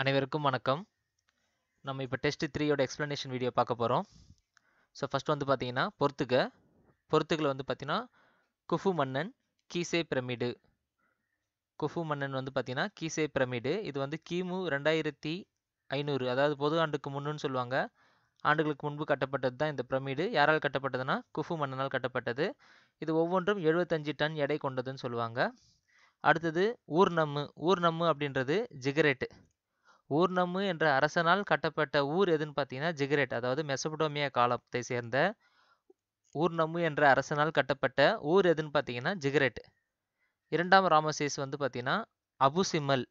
அனைவருக்கும் வணக்கம் நம்ம இப்போ டெஸ்ட் த்ரீயோட எக்ஸ்ப்ளனேஷன் வீடியோ பார்க்க போகிறோம் ஸோ ஃபஸ்ட் வந்து பார்த்தீங்கன்னா பொறுத்துக்க பொறுத்துக்கில் வந்து பார்த்தீங்கன்னா குஃபு மன்னன் கீசே பிரமிடு குஃபு மன்னன் வந்து பார்த்தீங்கன்னா கீசே பிரமிடு இது வந்து கிமு ரெண்டாயிரத்தி ஐநூறு அதாவது பொது ஆண்டுக்கு முன்னுன்னு சொல்லுவாங்க ஆண்டுகளுக்கு முன்பு கட்டப்பட்டது தான் இந்த பிரமிடு யாரால் கட்டப்பட்டதுன்னா குஃபு மன்னனால் கட்டப்பட்டது இது ஒவ்வொன்றும் எழுபத்தஞ்சு டன் எடை கொண்டதுன்னு சொல்லுவாங்க அடுத்தது ஊர் நம்மு அப்படின்றது ஜிகரெட்டு ஊர்ணமு என்ற அரசனால் கட்டப்பட்ட ஊர் எதுன்னு பார்த்தீங்கன்னா ஜிகரெட் அதாவது மெசபடோமியா காலத்தை சேர்ந்த ஊர்ணமு என்ற அரசனால் கட்டப்பட்ட ஊர் எதுன்னு பார்த்தீங்கன்னா ஜிகரெட் இரண்டாம் ராமசேஸ் வந்து பார்த்தீங்கன்னா சிம்மல்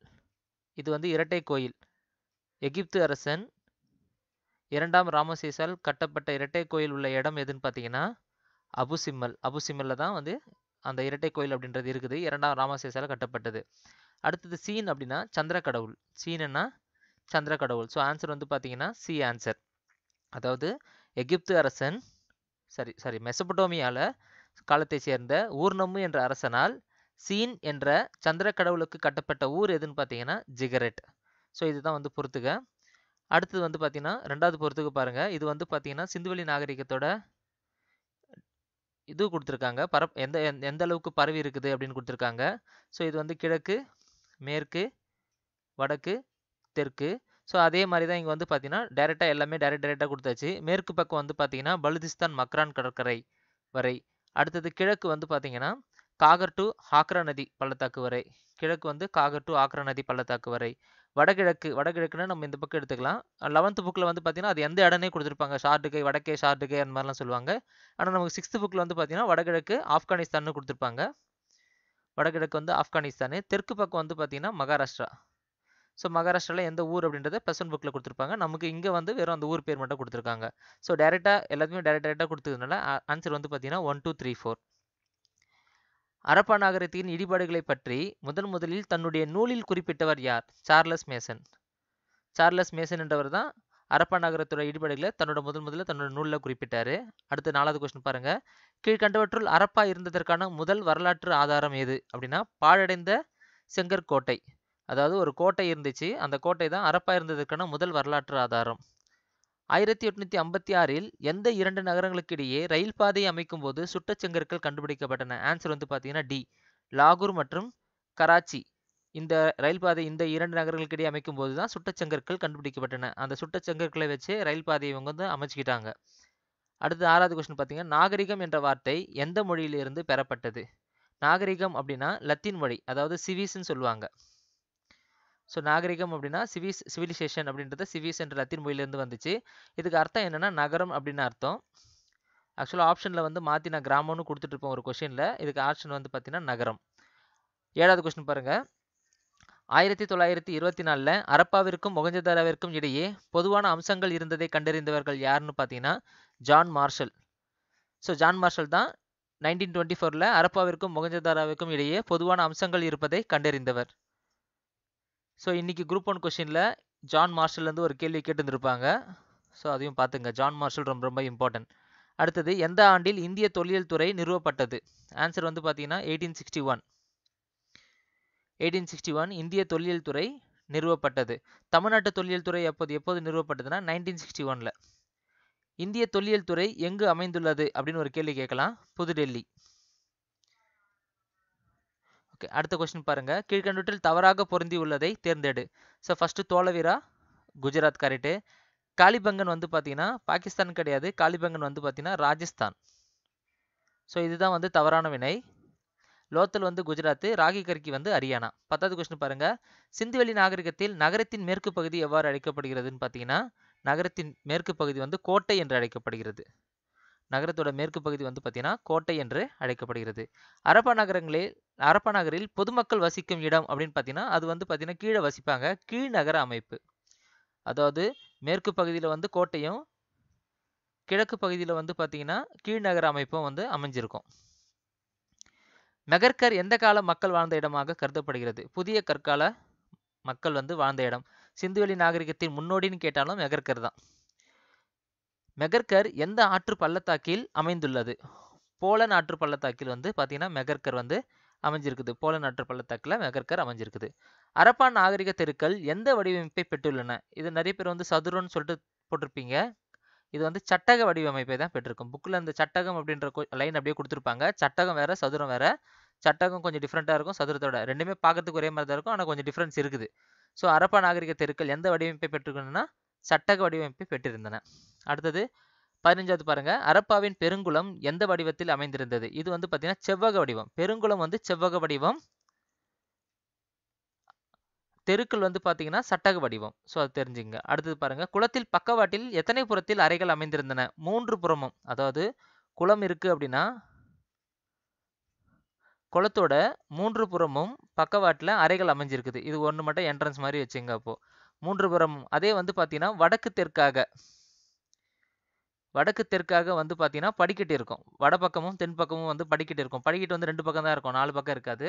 இது வந்து இரட்டை கோயில் எகிப்து அரசன் இரண்டாம் ராமசேஸால் கட்டப்பட்ட இரட்டை கோயில் உள்ள இடம் எதுன்னு பார்த்தீங்கன்னா அபுசிம்மல் அபுசிம்மலில் தான் வந்து அந்த இரட்டை கோயில் அப்படின்றது இருக்குது இரண்டாம் ராமசேஸால் கட்டப்பட்டது அடுத்தது சீன் அப்படின்னா சந்திர கடவுள் சீனன்னா சந்திர கடவுள் ஸோ ஆன்சர் வந்து பார்த்தீங்கன்னா சி ஆன்சர் அதாவது எகிப்து அரசன் சரி சாரி மெசபடோமியால காலத்தை சேர்ந்த ஊர்ணம்மு என்ற அரசனால் சீன் என்ற சந்திர கடவுளுக்கு கட்டப்பட்ட ஊர் எதுன்னு பார்த்தீங்கன்னா ஜிகரெட் ஸோ இதுதான் வந்து பொறுத்துக அடுத்தது வந்து பார்த்தீங்கன்னா ரெண்டாவது பொறுத்துக்கு பாருங்கள் இது வந்து பார்த்தீங்கன்னா சிந்துவெளி நாகரிகத்தோட இது கொடுத்துருக்காங்க பரப் எந்த எந்த அளவுக்கு பரவி இருக்குது அப்படின்னு கொடுத்துருக்காங்க ஸோ இது வந்து கிழக்கு மேற்கு வடக்கு தெற்கு ஸோ அதே மாதிரி தான் இங்கே வந்து பார்த்தீங்கன்னா டேரெக்டாக எல்லாமே டேரெக்ட் டேரெக்டாக கொடுத்தாச்சு மேற்கு பக்கம் வந்து பார்த்தீங்கன்னா பலுதிஸ்தான் மக்ரான் கடற்கரை வரை அடுத்தது கிழக்கு வந்து பார்த்தீங்கன்னா காகர் டு ஆக்ரா நதி பள்ளத்தாக்கு வரை கிழக்கு வந்து காகர் டு ஆக்ரா நதி பள்ளத்தாக்கு வரை வடகிழக்கு வடகிழக்குன்னா நம்ம இந்த பக்கம் எடுத்துக்கலாம் லெவன்த்து புக்கில் வந்து பார்த்தீங்கன்னா அது எந்த இடமே கொடுத்துருப்பாங்க ஷார்டுகை வடக்கே ஷார்டுகை அந்த மாதிரிலாம் சொல்லுவாங்க ஆனால் நமக்கு சிக்ஸ்த்து புக்கில் வந்து பார்த்தீங்கன்னா வடகிழக்கு ஆப்கானிஸ்தான்னு கொடுத்துருப்பாங்க வடகிழக்கு வந்து ஆப்கானிஸ்தானு தெற்கு பக்கம் வந்து பார்த்தீங்கன்னா மகாராஷ்டிரா ஸோ மகாராஷ்டிராவில் எந்த ஊர் அப்படின்றத பெர்சன் புக்கில் கொடுத்துருப்பாங்க நமக்கு இங்கே வந்து வெறும் அந்த ஊர் பேர் மட்டும் கொடுத்துருக்காங்க ஸோ டேரெக்டாக எல்லாத்தையுமே டேரெக்ட் டேரெக்டாக கொடுத்ததுனால ஆன்சர் வந்து பார்த்தீங்கன்னா one two three four Harappa நாகரத்தின் இடிபாடுகளை பற்றி முதன் முதலில் தன்னுடைய நூலில் குறிப்பிட்டவர் யார் சார்லஸ் மேசன் சார்லஸ் மேசன் என்றவர் தான் அரப்பா நகரத்தோட இடிபாடுகளை தன்னோட முதல் முதல்ல தன்னோட நூலில் குறிப்பிட்டார் அடுத்து நாலாவது கொஸ்டின் பாருங்கள் கீழ்கண்டவற்றுள் அரப்பா இருந்ததற்கான முதல் வரலாற்று ஆதாரம் எது அப்படின்னா பாழடைந்த செங்கற்கோட்டை அதாவது ஒரு கோட்டை இருந்துச்சு அந்த கோட்டை தான் அரப்பா இருந்ததுக்கான முதல் வரலாற்று ஆதாரம் ஆயிரத்தி எட்நூத்தி ஐம்பத்தி ஆறில் எந்த இரண்டு நகரங்களுக்கு இடையே ரயில் பாதையை அமைக்கும் போது சுட்டச்செங்கற்கள் கண்டுபிடிக்கப்பட்டன ஆன்சர் வந்து பார்த்தீங்கன்னா டி லாகூர் மற்றும் கராச்சி இந்த ரயில் பாதை இந்த இரண்டு நகரங்களுக்கு இடையே அமைக்கும் போது தான் சுட்டச்செங்கற்கள் கண்டுபிடிக்கப்பட்டன அந்த சுட்டச்செங்கற்களை வச்சு ரயில் பாதையை இவங்க வந்து அமைச்சுக்கிட்டாங்க அடுத்து ஆறாவது கொஸ்டின் பார்த்தீங்கன்னா நாகரிகம் என்ற வார்த்தை எந்த மொழியிலிருந்து பெறப்பட்டது நாகரிகம் அப்படின்னா லத்தீன் மொழி அதாவது சிவிஸ்ன்னு சொல்லுவாங்க ஸோ நாகரிகம் அப்படின்னா சிவிஸ் சிவிலைசேஷன் அப்படின்றது சிவிஸ் என்ற லத்தின் மொழியிலேருந்து வந்துச்சு இதுக்கு அர்த்தம் என்னென்னா நகரம் அப்படின்னு அர்த்தம் ஆக்சுவலாக ஆப்ஷனில் வந்து மாற்றி நான் கிராமம்னு கொடுத்துட்ருப்போம் ஒரு கொஷினில் இதுக்கு ஆப்ஷன் வந்து பார்த்திங்கன்னா நகரம் ஏழாவது கொஸ்டின் பாருங்கள் ஆயிரத்தி தொள்ளாயிரத்தி இருபத்தி நாலில் அரப்பாவிற்கும் மொகஞ்சதாராவிற்கும் இடையே பொதுவான அம்சங்கள் இருந்ததை கண்டறிந்தவர்கள் யாருன்னு பார்த்தீங்கன்னா John Marshall so John Marshall தான் நைன்டீன் டுவெண்ட்டி ஃபோரில் அரப்பாவிற்கும் மொகஞ்சதாராவிற்கும் இடையே பொதுவான அம்சங்கள் இருப்பதை கண்டறிந்தவர் ஸோ இன்றைக்கி குரூப் ஒன் கொஷினில் ஜான் மார்ஷல்லேருந்து ஒரு கேள்வி கேட்டுருந்துருப்பாங்க ஸோ அதையும் பார்த்துங்க ஜான் மார்ஷல் ரொம்ப ரொம்ப இம்பார்ட்டன்ட் அடுத்தது எந்த ஆண்டில் இந்திய தொல்லியல் துறை நிறுவப்பட்டது ஆன்சர் வந்து பார்த்தீங்கன்னா eighteen sixty one eighteen sixty one இந்திய தொல்லியல் துறை நிறுவப்பட்டது தமிழ்நாட்டு தொல்லியல் துறை எப்போது எப்போது நிறுவப்பட்டதுன்னா நைன்டீன் சிக்ஸ்டி ஒனில் இந்திய தொல்லியல் துறை எங்கு அமைந்துள்ளது அப்படின்னு ஒரு கேள்வி கேட்கலாம் புதுடெல்லி அடுத்த கொஸ்டின் பாருங்க கீழ்கண்டவற்றில் தவறாக பொருந்தி உள்ளதை தேர்ந்தெடு so first Dholavira Gujarat correct Kalibangan வந்து பார்த்தீங்கன்னா பாகிஸ்தான் கிடையாது காலிபங்கன் வந்து பார்த்தீங்கன்னா ராஜஸ்தான் ஸோ இதுதான் வந்து தவறான வினை லோத்தல் வந்து குஜராத்து ராகி கருக்கி வந்து ஹரியானா பத்தாவது கொஸ்டின் பாருங்க சிந்துவெளி நாகரிகத்தில் நகரத்தின் மேற்கு பகுதி எவ்வாறு அழைக்கப்படுகிறதுன்னு பார்த்தீங்கன்னா நகரத்தின் மேற்கு பகுதி வந்து கோட்டை என்று அழைக்கப்படுகிறது நகரத்தோட மேற்கு பகுதி வந்து பார்த்தீங்கன்னா கோட்டை என்று அழைக்கப்படுகிறது அரப்பா நகரங்களில் அரப்பநகரில் பொதுமக்கள் வசிக்கும் இடம் அப்படின்னு பார்த்தீங்கன்னா அது வந்து பார்த்தீங்கன்னா கீழே வசிப்பாங்க கீழ்நகர அமைப்பு அதாவது மேற்கு பகுதியில் வந்து கோட்டையும் கிழக்கு பகுதியில் வந்து பார்த்தீங்கன்னா கீழ்நகர அமைப்பும் வந்து அமைஞ்சிருக்கும் மெகர்கர் எந்த கால மக்கள் வாழ்ந்த இடமாக கருதப்படுகிறது புதிய கற்கால மக்கள் வந்து வாழ்ந்த இடம் சிந்துவெளி நாகரிகத்தின் முன்னோடின்னு கேட்டாலும் மெகர்கர் தான் மெகர்கர் எந்த ஆற்று பள்ளத்தாக்கில் அமைந்துள்ளது போலன் ஆற்று பள்ளத்தாக்கில் வந்து பார்த்தீங்கன்னா மெகர்கர் வந்து அமைஞ்சிருக்குது போல நாட்டு பள்ளத்தாக்கில் மெகர்கர் அமைஞ்சிருக்குது அரப்பான் நாகரிக தெருக்கள் எந்த வடிவமைப்பை பெற்றுள்ளன இது நிறைய பேர் வந்து சதுரம்னு சொல்லிட்டு போட்டிருப்பீங்க இது வந்து சட்டக வடிவமைப்பை தான் பெற்றிருக்கும் புக்கில் அந்த சட்டகம் அப்படின்ற லைன் அப்படியே கொடுத்துருப்பாங்க சட்டகம் வேற சதுரம் வேற சட்டகம் கொஞ்சம் டிஃப்ரெண்ட்டாக இருக்கும் சதுரத்தோட ரெண்டுமே பார்க்கறதுக்கு ஒரே மாதிரி தான் இருக்கும் ஆனால் கொஞ்சம் டிஃப்ரென்ஸ் இருக்குது ஸோ அரப்பா நாகரிக தெருக்கள் எந்த வடிவமைப்பை பெற்றுக்கணும்னா சட்டக வடிவமைப்பை பெற்றிருந்தன அடுத்தது பதினஞ்சாவது பாருங்க அரப்பாவின் பெருங்குளம் எந்த வடிவத்தில் அமைந்திருந்தது இது வந்து பாத்தீங்கன்னா செவ்வக வடிவம் பெருங்குளம் வந்து செவ்வக வடிவம் தெருக்கள் வந்து பாத்தீங்கன்னா சட்டக வடிவம் சோ அது தெரிஞ்சுங்க அடுத்தது பாருங்க குளத்தில் பக்கவாட்டில் எத்தனை புறத்தில் அறைகள் அமைந்திருந்தன மூன்று புறமும் அதாவது குளம் இருக்கு அப்படின்னா குளத்தோட மூன்று புறமும் பக்கவாட்டில் அறைகள் அமைஞ்சிருக்குது இது ஒன்று மட்டும் என்ட்ரன்ஸ் மாதிரி வச்சுங்க அப்போ மூன்று புறமும் அதே வந்து பாத்தீங்கன்னா வடக்கு தெற்காக வடக்கு தெற்காக வந்து பார்த்தீங்கன்னா படிக்கட்டு இருக்கும் வட பக்கமும் தென் பக்கமும் வந்து படிக்கட்டு இருக்கும் படிக்கட்டு வந்து ரெண்டு பக்கம் தான் இருக்கும் நாலு பக்கம் இருக்காது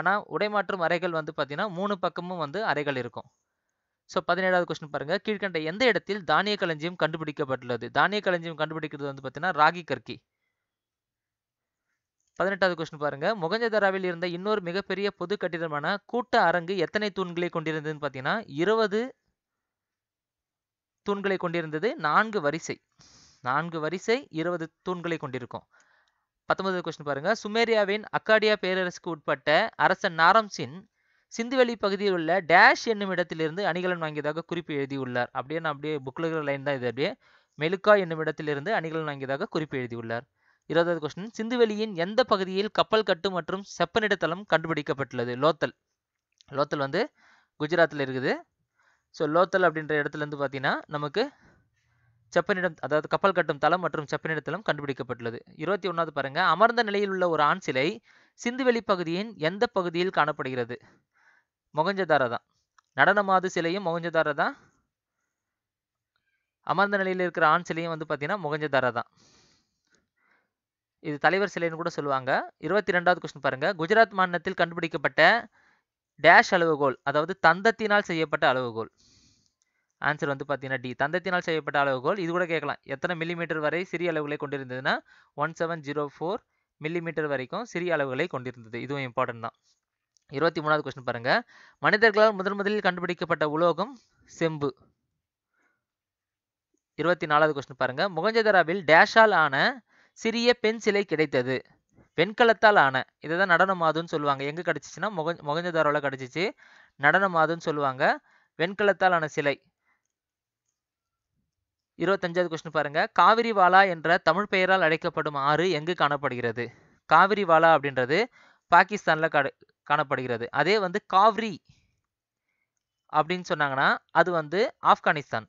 ஆனால் உடைமாற்றும் அறைகள் வந்து பார்த்தீங்கன்னா மூணு பக்கமும் வந்து அறைகள் இருக்கும் ஸோ பதினேழாவது கொஸ்டின் பாருங்கள் கீழ்கண்ட எந்த இடத்தில் தானிய களஞ்சியம் கண்டுபிடிக்கப்பட்டுள்ளது தானிய களஞ்சியம் கண்டுபிடிக்கிறது வந்து பார்த்தீங்கன்னா ராகி கற்கி பதினெட்டாவது கொஸ்டின் பாருங்க முகஞ்சதராவில் இருந்த இன்னொரு மிகப்பெரிய பொது கட்டிடமான கூட்ட அரங்கு எத்தனை தூண்களை கொண்டிருந்ததுன்னு பார்த்தீங்கன்னா இருபது தூண்களை கொண்டிருந்தது நான்கு வரிசை நான்கு வரிசை இருபது தூண்களை கொண்டிருக்கும் பத்தொன்பது கொஸ்டின் பாருங்க சுமேரியாவின் அக்காடியா பேரரசுக்கு உட்பட்ட அரசன் நாரம்சின் சிந்துவெளி பகுதியில் உள்ள டேஷ் என்னும் இடத்திலிருந்து அணிகலன் வாங்கியதாக குறிப்பு எழுதியுள்ளார் அப்படியே நான் அப்படியே புக்கில் இருக்கிற லைன் தான் இது அப்படியே மெலுக்கா என்னும் இடத்திலிருந்து அணிகலன் வாங்கியதாக குறிப்பு எழுதியுள்ளார் இருபதாவது கொஸ்டின் சிந்துவெளியின் எந்த பகுதியில் கப்பல் கட்டு மற்றும் செப்பனிடத்தலம் கண்டுபிடிக்கப்பட்டுள்ளது லோத்தல் லோத்தல் வந்து குஜராத்தில் இருக்குது ஸோ லோத்தல் அப்படின்ற இடத்துலேருந்து பார்த்தீங்கன்னா நமக்கு செப்பனிடம் அதாவது கப்பல் கட்டும் தளம் மற்றும் செப்பனிடத்திலும் கண்டுபிடிக்கப்பட்டுள்ளது இருபத்தி ஒன்றாவது பாருங்க அமர்ந்த நிலையில் உள்ள ஒரு ஆண் சிலை சிந்துவெளி பகுதியின் எந்த பகுதியில் காணப்படுகிறது மொகஞ்சதார தான் நடனமாது சிலையும் மொகஞ்சதார தான் அமர்ந்த நிலையில் இருக்கிற ஆண் சிலையும் வந்து பார்த்தீங்கன்னா மொகஞ்சதார தான் இது தலைவர் சிலைன்னு கூட சொல்லுவாங்க இருபத்தி ரெண்டாவது கொஸ்டின் பாருங்க குஜராத் மாநிலத்தில் கண்டுபிடிக்கப்பட்ட டேஷ் அளவுகோல் அதாவது தந்தத்தினால் செய்யப்பட்ட அளவுகோல் ஆன்சர் வந்து பார்த்தீங்கன்னா டி தந்தத்தினால் செய்யப்பட்ட அளவுகோல் இது கூட கேட்கலாம் எத்தனை மில்லிமீட்டர் வரை சிறிய அளவுகளை கொண்டிருந்ததுன்னா one seven zero four millimetre வரைக்கும் சிறிய அளவுகளை கொண்டிருந்தது இதுவும் இம்பார்ட்டன்ட் தான் இருபத்தி மூணாவது கொஸ்டின் பாருங்கள் மனிதர்களால் முதன் முதலில் கண்டுபிடிக்கப்பட்ட உலோகம் செம்பு இருபத்தி நாலாவது கொஸ்டின் பாருங்கள் முகஞ்சதராவில் டேஷால் ஆன சிறிய பெண் சிலை கிடைத்தது வெண்கலத்தால் ஆன இதை தான் நடன மாதுன்னு சொல்லுவாங்க எங்கே கிடச்சிச்சின்னா முக முகஞ்சதாராவில் கிடச்சிச்சு நடனம் மாதுன்னு சொல்லுவாங்க வெண்கலத்தால் ஆன சிலை இருபத்தஞ்சாவது கொஸ்டின் பாருங்க காவிரிவாலா என்ற தமிழ் பெயரால் அழைக்கப்படும் ஆறு எங்கு காணப்படுகிறது காவிரிவாலா அப்படின்றது பாகிஸ்தான்ல காணப்படுகிறது அதே வந்து காவிரி அப்படின்னு சொன்னாங்கன்னா அது வந்து ஆப்கானிஸ்தான்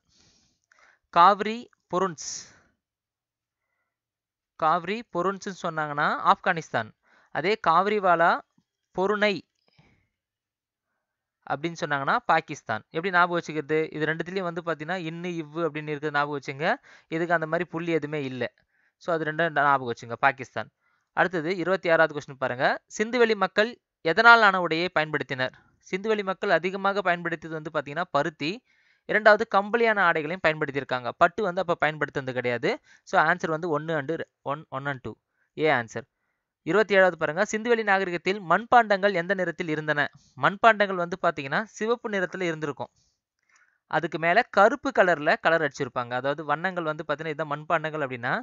காவிரி பொருன்ஸ் காவிரி பொருன்ஸ் சொன்னாங்கன்னா ஆப்கானிஸ்தான் அதே காவிரிவாலா பொருணை அப்படின்னு சொன்னாங்கன்னா பாகிஸ்தான் எப்படி ஞாபகம் வச்சுக்கிறது இது ரெண்டுத்துலேயும் வந்து பார்த்தீங்கன்னா இன்னு இவ்வு அப்படின்னு இருக்கிறது ஞாபகம் வச்சுங்க இதுக்கு அந்த மாதிரி புள்ளி எதுவுமே இல்லை ஸோ அது ரெண்டு ஞாபகம் வச்சுங்க பாகிஸ்தான் அடுத்தது இருபத்தி ஆறாவது கொஸ்டின் பாருங்கள் சிந்துவெளி மக்கள் எதனால் ஆன உடையை பயன்படுத்தினர் சிந்துவெளி மக்கள் அதிகமாக பயன்படுத்தியது வந்து பார்த்தீங்கன்னா பருத்தி இரண்டாவது கம்பளியான ஆடைகளையும் பயன்படுத்தியிருக்காங்க பட்டு வந்து அப்போ பயன்படுத்துறது கிடையாது ஸோ ஆன்சர் வந்து ஒன்று and one one and two A answer இருபத்தி ஏழாவது பாருங்க சிந்துவெளி நாகரிகத்தில் மண்பாண்டங்கள் எந்த நிறத்தில் இருந்தன மண்பாண்டங்கள் வந்து பார்த்தீங்கன்னா சிவப்பு நிறத்தில் இருந்திருக்கும் அதுக்கு மேலே கருப்பு கலரில் கலர் அடிச்சிருப்பாங்க அதாவது வண்ணங்கள் வந்து பார்த்தீங்கன்னா இதான் மண்பாண்டங்கள் அப்படின்னா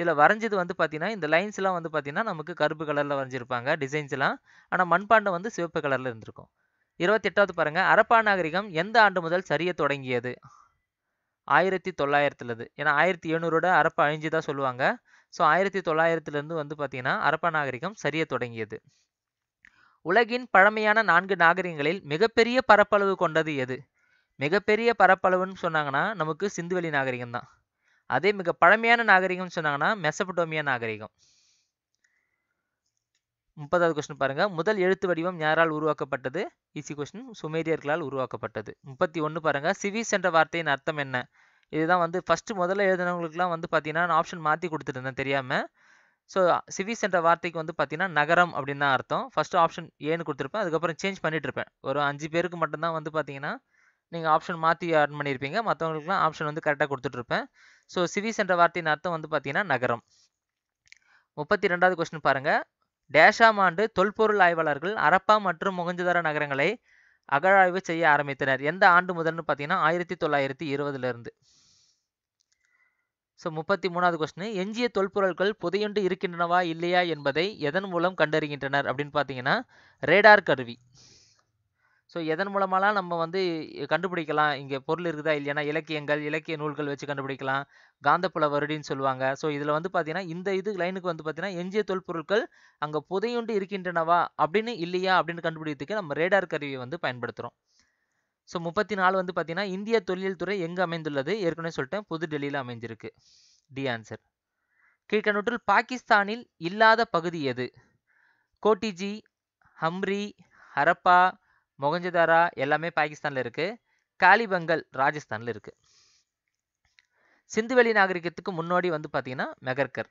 இதில் வரைஞ்சது வந்து பார்த்தீங்கன்னா இந்த லைன்ஸ்லாம் வந்து பார்த்தீங்கன்னா நமக்கு கருப்பு கலரில் வரைஞ்சிருப்பாங்க டிசைன்ஸ்லாம் ஆனால் மண்பாண்டம் வந்து சிவப்பு கலரில் இருந்திருக்கும் இருபத்தெட்டாவது பாருங்கள் அரப்பா நாகரிகம் எந்த ஆண்டு முதல் சரிய தொடங்கியது ஆயிரத்தி தொள்ளாயிரத்துலது ஏன்னா ஆயிரத்தி எழுநூறோட அரப்பா அழிஞ்சு தான் சொல்லுவாங்க ஸோ ஆயிரத்தி தொள்ளாயிரத்துலேருந்து வந்து பார்த்திங்கன்னா அரப்பா நாகரிகம் சரிய தொடங்கியது உலகின் பழமையான நான்கு நாகரிகங்களில் மிகப்பெரிய பரப்பளவு கொண்டது எது மிகப்பெரிய பரப்பளவுன்னு சொன்னாங்கன்னா நமக்கு சிந்துவெளி நாகரிகம் தான் அதே மிக பழமையான நாகரிகம்னு சொன்னாங்கன்னா மெசபடோமியா நாகரிகம் முப்பதாவது கொஸ்டின் பாருங்க முதல் எழுத்து வடிவம் யாரால் உருவாக்கப்பட்டது ஈஸி கொஸ்டின் சுமேரியர்களால் உருவாக்கப்பட்டது முப்பத்தி ஒன்று பாருங்க சிவிஸ் என்ற வார்த்தையின் அர்த்தம் என்ன இதுதான் வந்து ஃபஸ்ட்டு முதல்ல எழுதினவங்களுக்குலாம் வந்து பார்த்தீங்கன்னா நான் ஆப்ஷன் மாற்றி இருந்தேன் தெரியாமல் ஸோ சிவிஸ் என்ற வார்த்தைக்கு வந்து பார்த்தீங்கன்னா நகரம் அப்படின்னு தான் அர்த்தம் ஃபஸ்ட்டு ஆப்ஷன் ஏன்னு கொடுத்துருப்பேன் அதுக்கப்புறம் சேஞ்ச் இருப்பேன் ஒரு அஞ்சு பேருக்கு மட்டும்தான் வந்து பார்த்தீங்கன்னா நீங்கள் ஆப்ஷன் மாற்றி ஆர்ட் பண்ணியிருப்பீங்க மற்றவங்களுக்குலாம் ஆப்ஷன் வந்து கரெக்டாக கொடுத்துட்ருப்பேன் ஸோ சிவிஸ் என்ற வார்த்தையின் அர்த்தம் வந்து பார்த்தீங்கன்னா நகரம் முப்பத்தி ரெண்டாவது கொஸ்டின் பாருங்கள் டேஷாம் ஆண்டு தொல்பொருள் ஆய்வாளர்கள் அரப்பா மற்றும் முகஞ்சதார நகரங்களை அகழாய்வு செய்ய ஆரம்பித்தனர் எந்த ஆண்டு முதல்னு பார்த்தீங்கன்னா ஆயிரத்தி தொள்ளாயிரத்தி இருபதுலேருந்து ஸோ முப்பத்தி மூணாவது கொஸ்டின் எஞ்சிய தொல்பொருட்கள் புதையுண்டு இருக்கின்றனவா இல்லையா என்பதை எதன் மூலம் கண்டறிகின்றனர் அப்படின்னு பார்த்தீங்கன்னா ரேடார் கருவி ஸோ எதன் மூலமாலாம் நம்ம வந்து கண்டுபிடிக்கலாம் இங்கே பொருள் இருக்குதா இல்லையானா இலக்கியங்கள் இலக்கிய நூல்கள் வச்சு கண்டுபிடிக்கலாம் காந்தப்புல வருடின்னு சொல்லுவாங்க ஸோ இதில் வந்து பார்த்தீங்கன்னா இந்த இது லைனுக்கு வந்து பார்த்தீங்கன்னா எஞ்சிய தொல்பொருட்கள் அங்கே புதையுண்டு இருக்கின்றனவா அப்படின்னு இல்லையா அப்படின்னு கண்டுபிடிக்கிறதுக்கு நம்ம ரேடார் கருவியை வந்து பயன்படுத்துகிறோம் ஸோ முப்பத்தி நாலு வந்து பார்த்தீங்கன்னா இந்திய தொழில் துறை எங்கே அமைந்துள்ளது ஏற்கனவே சொல்லிட்டேன் புதுடெல்லியில் அமைஞ்சிருக்கு டி ஆன்சர் கீழ்கண்ணூற்றில் பாகிஸ்தானில் இல்லாத பகுதி எது கோட்டிஜி ஹம்ரி ஹரப்பா மொகஞ்சதாரா எல்லாமே பாகிஸ்தானில் இருக்குது காலிபங்கல் ராஜஸ்தானில் இருக்குது சிந்துவெளி நாகரிகத்துக்கு முன்னோடி வந்து பார்த்தீங்கன்னா மெகர்கர்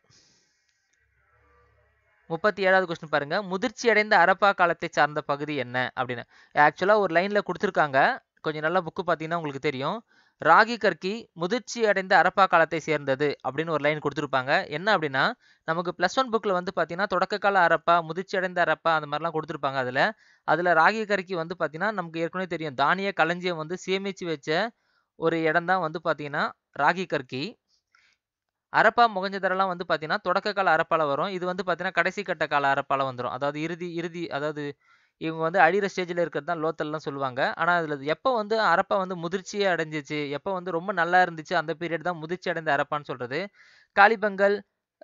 முப்பத்தி ஏழாவது கொஸ்டின் பாருங்க முதிர்ச்சி அடைந்த அரப்பா காலத்தை சார்ந்த பகுதி என்ன அப்படின்னு ஆக்சுவலாக ஒரு லைனில் கொடுத்துருக்காங்க கொஞ்சம் நல்ல புக்கு பார்த்தீங்கன்னா உங்களுக்கு தெரியும் ராகி கர்கி முதிர்ச்சி அடைந்த அரப்பா காலத்தை சேர்ந்தது அப்படின்னு ஒரு லைன் கொடுத்துருப்பாங்க என்ன அப்படின்னா நமக்கு ப்ளஸ் ஒன் புக்கில் வந்து பார்த்தீங்கன்னா தொடக்க கால அரப்பா முதிர்ச்சி அடைந்த அரப்பா அந்த மாதிரிலாம் கொடுத்துருப்பாங்க அதில் அதில் ராகி கர்கி வந்து பார்த்தீங்கன்னா நமக்கு ஏற்கனவே தெரியும் தானிய களஞ்சியம் வந்து சேமித்து வச்ச ஒரு இடம் தான் வந்து பார்த்தீங்கன்னா ராகி கர்கி அரப்பா முகஞ்சதரெல்லாம் வந்து பார்த்தீங்கன்னா தொடக்க கால அரப்பால வரும் இது வந்து பார்த்தீங்கன்னா கடைசி கட்ட கால அரப்பால வந்துடும் அதாவது இறுதி இறுதி அதாவது இவங்க வந்து அழிகிற ஸ்டேஜில் இருக்கிறது தான் லோத்தல்லாம் சொல்லுவாங்க ஆனால் அதில் எப்போ வந்து அரப்பா வந்து முதிர்ச்சியே அடைஞ்சிச்சு எப்போ வந்து ரொம்ப நல்லா இருந்துச்சு அந்த பீரியட் தான் முதிர்ச்சி அடைந்த அரப்பான்னு சொல்கிறது காளிபங்கல்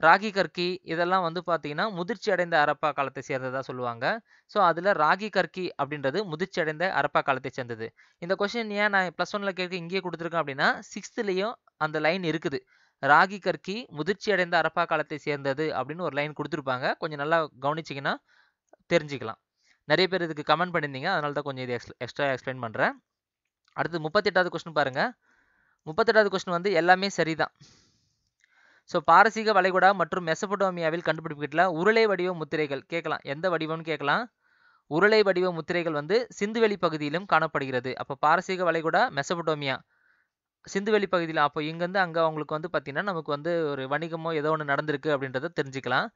ராகி கர்கி இதெல்லாம் வந்து பார்த்தீங்கன்னா முதிர்ச்சி அடைந்த அரப்பா காலத்தை சேர்ந்ததாக சொல்லுவாங்க ஸோ அதில் ராகி கர்கி அப்படின்றது முதிர்ச்சி அடைந்த அரப்பா காலத்தை சேர்ந்தது இந்த கொஷின் ஏன் நான் ப்ளஸ் ஒன்ல கேட்க இங்கேயே கொடுத்துருக்கேன் அப்படின்னா சிக்ஸ்த்துலேயும் அந்த லைன் இருக்குது ராகி கர்கி முதிர்ச்சி அடைந்த அரப்பா காலத்தை சேர்ந்தது அப்படின்னு ஒரு லைன் கொடுத்துருப்பாங்க கொஞ்சம் நல்லா கவனிச்சிங்கன்னா தெரிஞ்சுக்கலாம் நிறைய பேர் இதுக்கு கமெண்ட் பண்ணியிருந்தீங்க அதனால தான் கொஞ்சம் இது எக்ஸ் எக்ஸ்ட்ரா எக்ஸ்பிளைன் பண்ணுறேன் அடுத்து முப்பத்தெட்டாவது கொஸ்டின் பாருங்கள் முப்பத்தெட்டாவது கொஸ்டின் வந்து எல்லாமே சரிதான் ஸோ பாரசீக வளைகுடா மற்றும் மெசபடோமியாவில் கண்டுபிடிப்புக்கிட்ட உருளை வடிவ முத்திரைகள் கேட்கலாம் எந்த வடிவம்னு கேட்கலாம் உருளை வடிவ முத்திரைகள் வந்து சிந்துவெளி பகுதியிலும் காணப்படுகிறது அப்போ பாரசீக வளைகுடா மெசபடோமியா சிந்துவெளி பகுதியில் அப்போ இங்கேருந்து அங்கே அவங்களுக்கு வந்து பார்த்திங்கன்னா நமக்கு வந்து ஒரு வணிகமோ ஏதோ ஒன்று நடந்திருக்கு அப்படின்றத தெரிஞ்சுக்கலாம்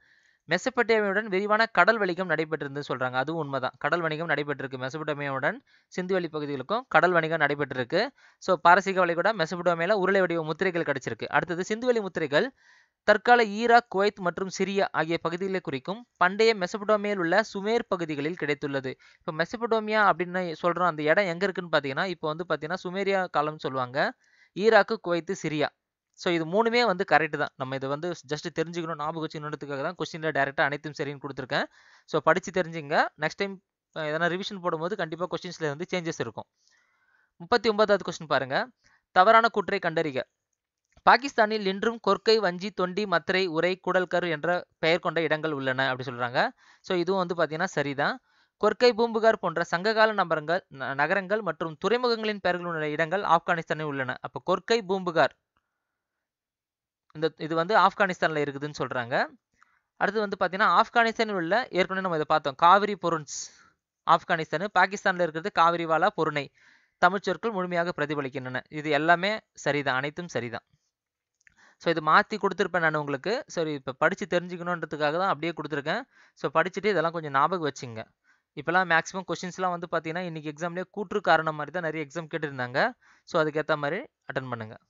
மெசபட்டேமியுடன் விரிவான கடல் வணிகம் நடைபெற்றிருந்து சொல்றாங்க அதுவும் உண்மைதான் கடல் வணிகம் நடைபெற்றிருக்கு மெசபட்டோமியாவுடன் சிந்து வழி பகுதிகளுக்கும் கடல் வணிகம் நடைபெற்றிருக்கு ஸோ பாரசீக வளைகுடா மெசபட்டோமியால உருளை வடிவ முத்திரைகள் கிடைச்சிருக்கு அடுத்தது சிந்து வழி முத்திரைகள் தற்கால ஈராக் குவைத் மற்றும் சிரியா ஆகிய பகுதிகளை குறிக்கும் பண்டைய மெசபடோமியில் உள்ள சுமேர் பகுதிகளில் கிடைத்துள்ளது இப்போ மெசபடோமியா அப்படின்னு சொல்கிறோம் அந்த இடம் எங்கே இருக்குன்னு பார்த்தீங்கன்னா இப்போ வந்து பார்த்தீங்கன்னா சுமேரியா காலம் சொல்லுவாங்க ஈராக்கு குவைத்து சிரியா ஸோ இது மூணுமே வந்து கரெக்ட் தான் நம்ம இது வந்து ஜஸ்ட் தெரிஞ்சுக்கணும் ஞாபகம் வச்சுக்கணுன்றதுக்காக தான் கொஸ்டினில் டேரெக்டாக அனைத்தும் சரின்னு கொடுத்துருக்கேன் ஸோ படித்து தெரிஞ்சுங்க நெக்ஸ்ட் டைம் எதனா ரிவிஷன் போடும்போது கண்டிப்பாக கொஸ்டின்ஸில் வந்து சேஞ்சஸ் இருக்கும் முப்பத்தி ஒன்பதாவது கொஸ்டின் பாருங்கள் தவறான கூற்றை கண்டறிக பாகிஸ்தானில் இன்றும் கொர்க்கை வஞ்சி தொண்டி மத்திரை உரை குடல்கர் என்ற பெயர் கொண்ட இடங்கள் உள்ளன அப்படி சொல்கிறாங்க ஸோ இதுவும் வந்து பார்த்தீங்கன்னா சரிதான் கொர்க்கை பூம்புகார் போன்ற சங்ககால நபரங்கள் நகரங்கள் மற்றும் துறைமுகங்களின் பெயர்களுள்ள இடங்கள் ஆப்கானிஸ்தானில் உள்ளன அப்போ கொர்க்கை பூம்புகார் இந்த இது வந்து ஆப்கானிஸ்தானில் இருக்குதுன்னு சொல்கிறாங்க அடுத்து வந்து பார்த்தீங்கன்னா ஆப்கானிஸ்தானில் உள்ள ஏற்கனவே நம்ம இதை பார்த்தோம் காவிரி பொருண்ஸ் ஆப்கானிஸ்தான் பாகிஸ்தானில் இருக்கிறது காவிரிவாலா பொருணை தமிழ் சொற்கள் முழுமையாக பிரதிபலிக்கின்றன இது எல்லாமே சரிதான் அனைத்தும் சரிதான் ஸோ இது மாற்றி கொடுத்துருப்பேன் நான் உங்களுக்கு சரி இப்போ படித்து தெரிஞ்சுக்கணுன்றதுக்காக தான் அப்படியே கொடுத்துருக்கேன் ஸோ படிச்சுட்டு இதெல்லாம் கொஞ்சம் ஞாபகம் வச்சுங்க இப்போலாம் மேக்ஸிமம் கொஷின்ஸ்லாம் வந்து பார்த்தீங்கன்னா இன்றைக்கி எக்ஸாம்லேயே கூற்று காரணம் மாதிரி தான் நிறைய எக்ஸாம் கேட்டுருந்தாங்க ஸோ அதுக்கேற்ற மாதிரி அட்டன் பண்ணுங்கள்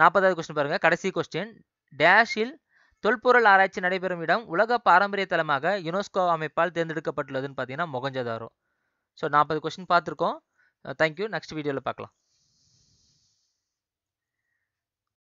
நாற்பதாவது கொஸ்டின் பாருங்கள் கடைசி கொஸ்டின் டேஷில் தொல்பொருள் ஆராய்ச்சி நடைபெறும் இடம் உலக பாரம்பரிய தலமாக யுனெஸ்கோ அமைப்பால் தேர்ந்தெடுக்கப்பட்டுள்ளதுன்னு பார்த்தீங்கன்னா மொகஞ்சதாரோ ஸோ நாற்பது கொஸ்டின் பார்த்துருக்கோம் தேங்க்யூ நெக்ஸ்ட் வீடியோவில் பார்க்கலாம்